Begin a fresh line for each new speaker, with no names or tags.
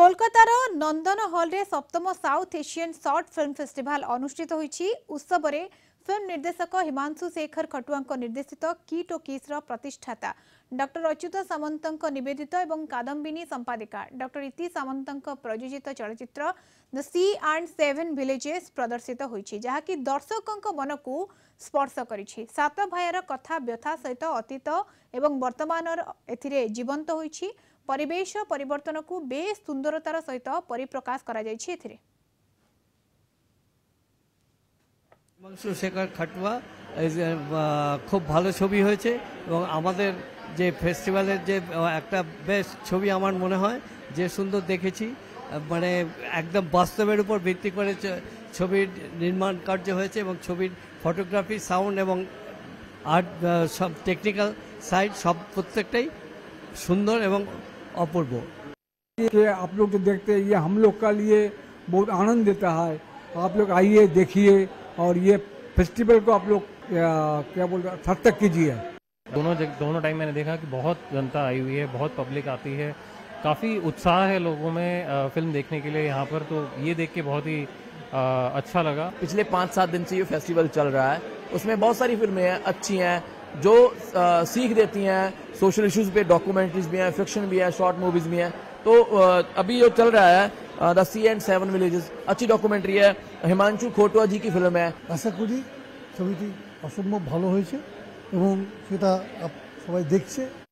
কলকাতার নন্দন হলরে সপ্তম South Asian short film festival অনুষ্ঠিত হয়েছে উৎসবরে ফিল্ম নির্দেশক হিমাংশু শেখর খটুয়াঙ্ক নির্দেশিত কিট ও কিস্র প্রতিষ্ঠাতা ডক্টর অচ্যুত সামন্তଙ୍କ নিবেদিত এবং কাদম্বিনী সম্পাদিকা ডক্টর ইতি সামন্তଙ୍କ প্রযোজিত চলচ্চিত্র the sea and seven villages প্রদর্শিত হয়েছে যাকি দর্শকଙ୍କ মনকু স্পর্শ করেছে সাত ভাইয়ের কথা ব্যথা সহিত অতীত এবং বর্তমানর এথিরে জীবন্ত হয়েছে পরিবেশ পরিবর্তনকু বেশ সুন্দরতার সহিত পরিপ্রকাশ করা যাইছে এতে
শেখর খাটুয়া খুব ভালো ছবি হয়েছে এবং আমাদের যে ফেস্টিভ্যালের যে একটা বেশ ছবি আমার মনে হয় যে সুন্দর দেখেছি মানে একদম বাস্তবের উপর ভিত্তি করে ছবির নির্মাণ কার্য হয়েছে এবং ছবির ফটোগ্রাফি সাউন্ড এবং আর্ট সব টেকনিক্যাল সাইড সব প্রত্যেকটাই সুন্দর এবং अपूर्व ये
आप लोग जो देखते हैं ये हम लोग का लिए बहुत आनंद देता है आप लोग आइए देखिए और ये फेस्टिवल को आप लोग क्या बोल रहे सार्थक कीजिए
दोनों दोनों टाइम मैंने देखा कि बहुत जनता आई हुई है बहुत पब्लिक आती है काफ़ी उत्साह है लोगों में फिल्म देखने के लिए यहाँ पर तो ये देख के बहुत ही अच्छा लगा पिछले
पाँच सात दिन से ये फेस्टिवल चल रहा है उसमें बहुत सारी फिल्में हैं अच्छी हैं जो आ, सीख देती हैं सोशल इश्यूज पे डॉक्यूमेंट्रीज भी हैं फिक्शन भी है शॉर्ट मूवीज भी हैं तो आ, अभी जो चल रहा है the sea and seven villages अच्छी डॉक्यूमेंट्री है हिमांशु खोटुआ जी की फिल्म है
आशा করি ছবিটি অসম্ভব
ভালো